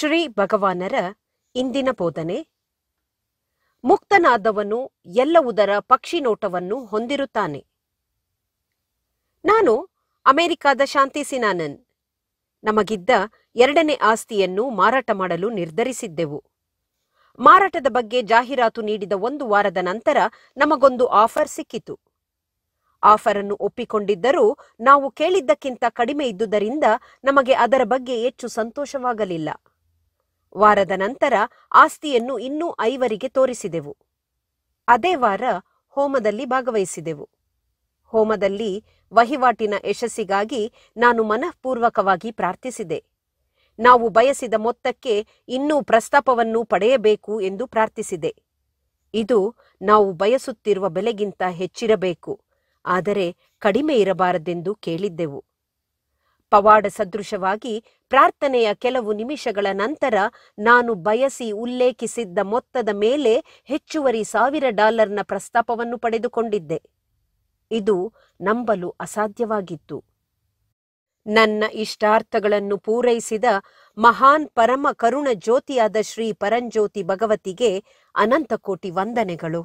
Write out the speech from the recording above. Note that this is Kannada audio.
ಶ್ರೀ ಭಗವಾನರ ಇಂದಿನ ಬೋಧನೆ ಮುಕ್ತನಾದವನು ಎಲ್ಲವುದರ ಪಕ್ಷಿ ನೋಟವನ್ನು ಹೊಂದಿರುತ್ತಾನೆ ನಾನು ಅಮೆರಿಕಾದ ಶಾಂತಿ ಸಿನಾನನ್ ನಮಗಿದ್ದ ಎರಡನೇ ಆಸ್ತಿಯನ್ನು ಮಾರಾಟ ಮಾಡಲು ನಿರ್ಧರಿಸಿದ್ದೆವು ಮಾರಾಟದ ಬಗ್ಗೆ ಜಾಹೀರಾತು ನೀಡಿದ ಒಂದು ವಾರದ ನಂತರ ನಮಗೊಂದು ಆಫರ್ ಸಿಕ್ಕಿತು ಆಫರ್ ಅನ್ನು ಒಪ್ಪಿಕೊಂಡಿದ್ದರೂ ನಾವು ಕೇಳಿದ್ದಕ್ಕಿಂತ ಕಡಿಮೆ ಇದ್ದುದರಿಂದ ನಮಗೆ ಅದರ ಬಗ್ಗೆ ಹೆಚ್ಚು ಸಂತೋಷವಾಗಲಿಲ್ಲ ವಾರದ ನಂತರ ಆಸ್ತಿಯನ್ನು ಇನ್ನೂ ಐವರಿಗೆ ತೋರಿಸಿದೆವು ಅದೇ ವಾರ ಹೋಮದಲ್ಲಿ ಭಾಗವಹಿಸಿದೆವು ಹೋಮದಲ್ಲಿ ವಹಿವಾಟಿನ ಯಶಸ್ಸಿಗಾಗಿ ನಾನು ಮನಃಪೂರ್ವಕವಾಗಿ ಪ್ರಾರ್ಥಿಸಿದೆ ನಾವು ಬಯಸಿದ ಮೊತ್ತಕ್ಕೆ ಇನ್ನೂ ಪ್ರಸ್ತಾಪವನ್ನು ಪಡೆಯಬೇಕು ಎಂದು ಪ್ರಾರ್ಥಿಸಿದೆ ಇದು ನಾವು ಬಯಸುತ್ತಿರುವ ಬೆಲೆಗಿಂತ ಹೆಚ್ಚಿರಬೇಕು ಆದರೆ ಕಡಿಮೆ ಇರಬಾರದೆಂದು ಕೇಳಿದ್ದೆವು ಪವಾಡ ಸದೃಶವಾಗಿ ಪ್ರಾರ್ಥನೆಯ ಕೆಲವು ನಿಮಿಷಗಳ ನಂತರ ನಾನು ಬಯಸಿ ಉಲ್ಲೇಖಿಸಿದ್ದ ಮೊತ್ತದ ಮೇಲೆ ಹೆಚ್ಚುವರಿ ಸಾವಿರ ಡಾಲರ್ನ ಪ್ರಸ್ತಾಪವನ್ನು ಪಡೆದುಕೊಂಡಿದ್ದೆ ಇದು ನಂಬಲು ಅಸಾಧ್ಯವಾಗಿತ್ತು ನನ್ನ ಇಷ್ಟಾರ್ಥಗಳನ್ನು ಪೂರೈಸಿದ ಮಹಾನ್ ಪರಮ ಕರುಣ ಜ್ಯೋತಿಯಾದ ಶ್ರೀ ಪರಂಜ್ಯೋತಿ ಭಗವತಿಗೆ ಅನಂತಕೋಟಿ ವಂದನೆಗಳು